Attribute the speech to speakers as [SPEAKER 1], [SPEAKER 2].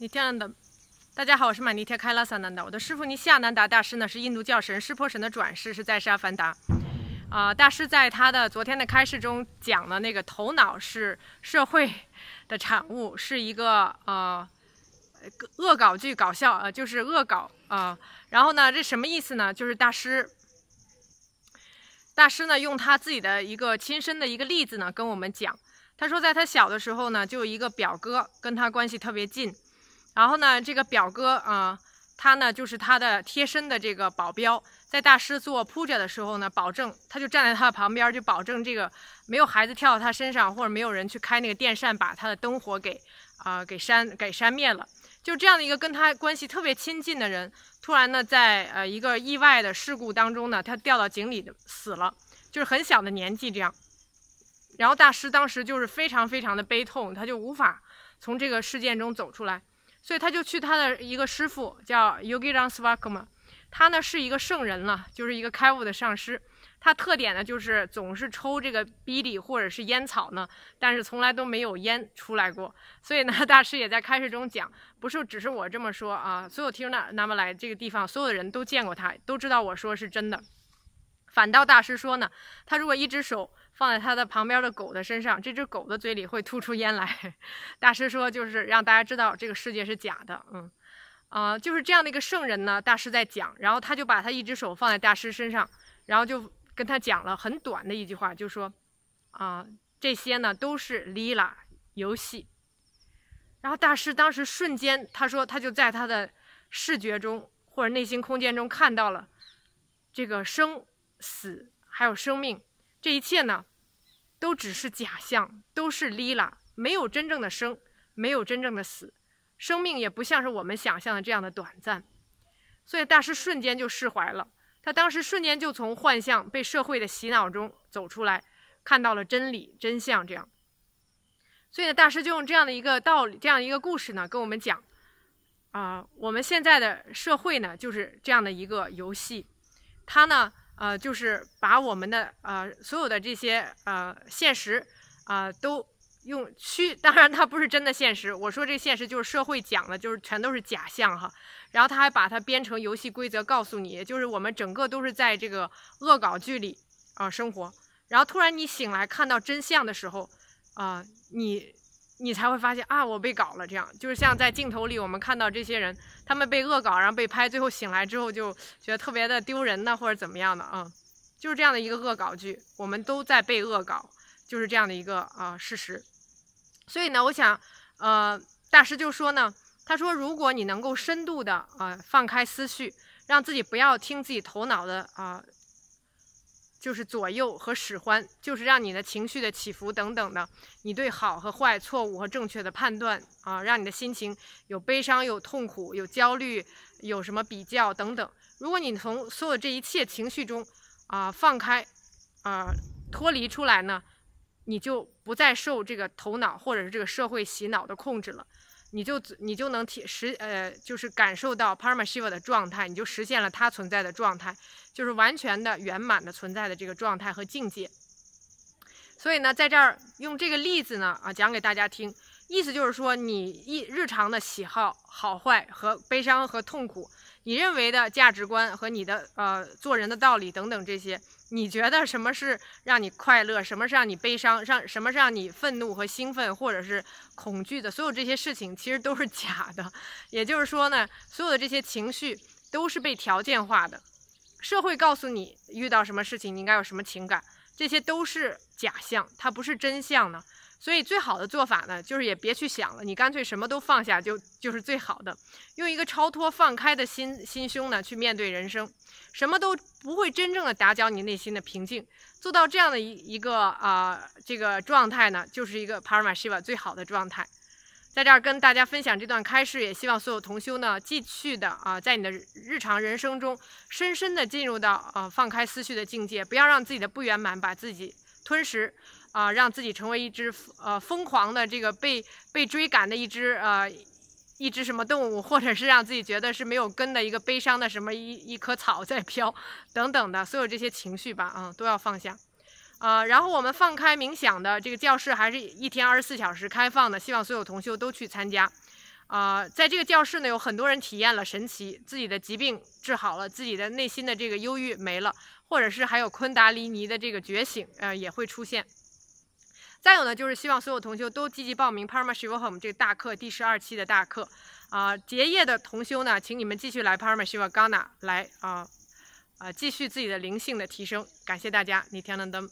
[SPEAKER 1] 你这样的，大家好，我是玛尼贴开拉萨南达。我的师傅尼夏南达大师呢，是印度教神湿婆神的转世，是在世阿凡达。啊，大师在他的昨天的开示中讲了那个头脑是社会的产物，是一个呃恶搞剧搞笑呃，就是恶搞啊。然后呢，这什么意思呢？就是大师大师呢用他自己的一个亲身的一个例子呢跟我们讲，他说在他小的时候呢，就有一个表哥跟他关系特别近。然后呢，这个表哥啊，他呢就是他的贴身的这个保镖，在大师做铺着的时候呢，保证他就站在他的旁边，就保证这个没有孩子跳到他身上，或者没有人去开那个电扇把他的灯火给啊给扇给扇灭了。就这样的一个跟他关系特别亲近的人，突然呢在呃一个意外的事故当中呢，他掉到井里死了，就是很小的年纪这样。然后大师当时就是非常非常的悲痛，他就无法从这个事件中走出来。所以他就去他的一个师傅叫 Yogi r a n s w a k a m a 他呢是一个圣人了，就是一个开悟的上师。他特点呢就是总是抽这个 billy 或者是烟草呢，但是从来都没有烟出来过。所以呢，大师也在开示中讲，不是只是我这么说啊，所有听的那么来这个地方所有的人都见过他，都知道我说是真的。反倒大师说呢，他如果一只手放在他的旁边的狗的身上，这只狗的嘴里会吐出烟来。大师说，就是让大家知道这个世界是假的。嗯，啊，就是这样的一个圣人呢，大师在讲，然后他就把他一只手放在大师身上，然后就跟他讲了很短的一句话，就说，啊，这些呢都是 Lila 游戏。然后大师当时瞬间，他说他就在他的视觉中或者内心空间中看到了这个生。死还有生命，这一切呢，都只是假象，都是离了，没有真正的生，没有真正的死，生命也不像是我们想象的这样的短暂。所以大师瞬间就释怀了，他当时瞬间就从幻象、被社会的洗脑中走出来，看到了真理、真相这样。所以呢，大师就用这样的一个道理、这样一个故事呢，跟我们讲啊，我们现在的社会呢，就是这样的一个游戏，它呢。呃，就是把我们的呃所有的这些呃现实，啊，都用虚，当然它不是真的现实。我说这现实就是社会讲的，就是全都是假象哈。然后他还把它编成游戏规则，告诉你，就是我们整个都是在这个恶搞剧里啊生活。然后突然你醒来看到真相的时候，啊，你。你才会发现啊，我被搞了。这样就是像在镜头里，我们看到这些人，他们被恶搞，然后被拍，最后醒来之后就觉得特别的丢人呢，或者怎么样的啊，就是这样的一个恶搞剧。我们都在被恶搞，就是这样的一个啊事实。所以呢，我想，呃，大师就说呢，他说如果你能够深度的啊放开思绪，让自己不要听自己头脑的啊。就是左右和使唤，就是让你的情绪的起伏等等的，你对好和坏、错误和正确的判断啊，让你的心情有悲伤、有痛苦、有焦虑、有什么比较等等。如果你从所有这一切情绪中啊放开啊脱离出来呢，你就不再受这个头脑或者是这个社会洗脑的控制了。你就你就能体实呃，就是感受到 p a r a m a h i v a 的状态，你就实现了它存在的状态，就是完全的圆满的存在的这个状态和境界。所以呢，在这儿用这个例子呢啊，讲给大家听。意思就是说，你一日常的喜好好坏和悲伤和痛苦，你认为的价值观和你的呃做人的道理等等这些，你觉得什么是让你快乐，什么是让你悲伤，让什么是让你愤怒和兴奋或者是恐惧的所有这些事情，其实都是假的。也就是说呢，所有的这些情绪都是被条件化的，社会告诉你遇到什么事情你应该有什么情感，这些都是假象，它不是真相呢。所以，最好的做法呢，就是也别去想了，你干脆什么都放下，就就是最好的。用一个超脱、放开的心心胸呢，去面对人生，什么都不会真正的打搅你内心的平静。做到这样的一一个啊，这个状态呢，就是一个帕尔 r 西瓦最好的状态。在这儿跟大家分享这段开示，也希望所有同修呢，继续的啊，在你的日常人生中，深深的进入到呃放开思绪的境界，不要让自己的不圆满把自己吞食。啊，让自己成为一只呃疯狂的这个被被追赶的一只呃，一只什么动物，或者是让自己觉得是没有根的一个悲伤的什么一一颗草在飘等等的所有这些情绪吧，啊，都要放下。啊，然后我们放开冥想的这个教室还是一天二十四小时开放的，希望所有同修都去参加。啊，在这个教室呢，有很多人体验了神奇，自己的疾病治好了，自己的内心的这个忧郁没了，或者是还有昆达里尼的这个觉醒，呃，也会出现。再有呢，就是希望所有同修都积极报名 Paramahamsa 我们这个大课第十二期的大课啊，结业的同修呢，请你们继续来 Paramahamsa g a n a 来啊啊，继续自己的灵性的提升。感谢大家，你天能灯。